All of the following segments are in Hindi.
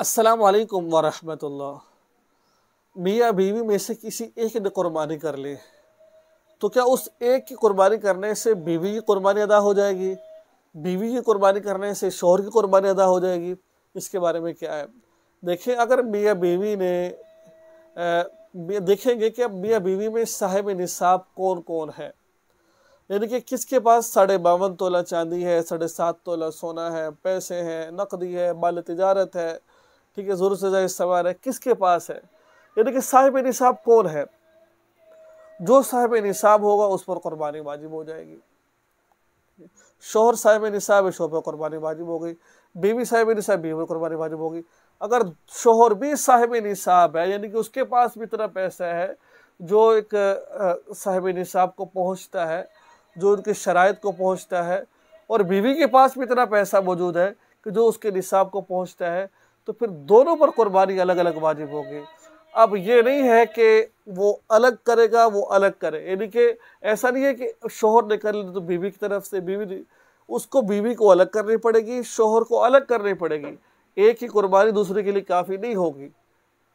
असलकम वरहमतुल्ला मियाँ बीवी में से किसी एक ने कुर्बानी कर ली तो क्या उस एक की कुर्बानी करने से बीवी की कुर्बानी अदा हो जाएगी बीवी की कुर्बानी करने से शोहर की कुर्बानी अदा हो जाएगी इसके बारे में क्या है देखें अगर मियाँ बीवी ने आ, देखेंगे कि अब मियाँ बीवी में साहिब निसाब कौन कौन है यानी कि किसके पास साढ़े बावन तोला चांदी है साढ़े सात तोला सोना है पैसे हैं नकदी है बाल तजारत है ठीक है ज़रूर से जायज़ सवाल है किसके पास है यानी कि साहिब निसाब कौन है जो साहिब निसाब होगा उस पर कुर्बानी वाजिब हो जाएगी शोहर साहिब निसाब है शोहर पर कुर्बानी वाजिब हो गई बीवी साहिब निसाब बीवी पर कुर्बानी वाजिब होगी अगर शोहर भी साहिब निसाब है यानी कि उसके पास भी इतना पैसा है जो एक साहिब निसाब को पहुँचता है जो उनकी शराइ को पहुँचता है और बीवी के पास भी इतना पैसा मौजूद है कि जो उसके निसाब को पहुँचता है तो फिर दोनों पर कुर्बानी अलग अलग वाजिब होगी अब ये नहीं है कि वो अलग करेगा वो अलग करे यानी कि ऐसा नहीं है कि शोहर ने कर लिया तो बीवी की तरफ से बीवी ने उसको बीवी को अलग करनी पड़ेगी शोहर को अलग करनी पड़ेगी एक ही कुर्बानी दूसरे के लिए काफ़ी नहीं होगी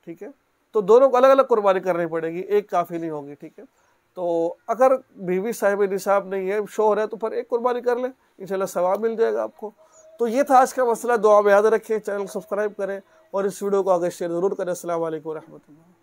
ठीक है तो दोनों को अलग अलग कुर्बानी करनी पड़ेगी एक काफ़ी नहीं होगी ठीक है तो अगर बीवी साहिब निसाब नहीं है शोहर है तो फिर एक कुर्बानी कर लें इंशाल्लाह सवाब मिल जाएगा आपको तो ये था आज का मसला दुआ में याद रखें चैनल सब्सक्राइब करें और इस वीडियो को आगे शेयर ज़रूर करें असल वरहमल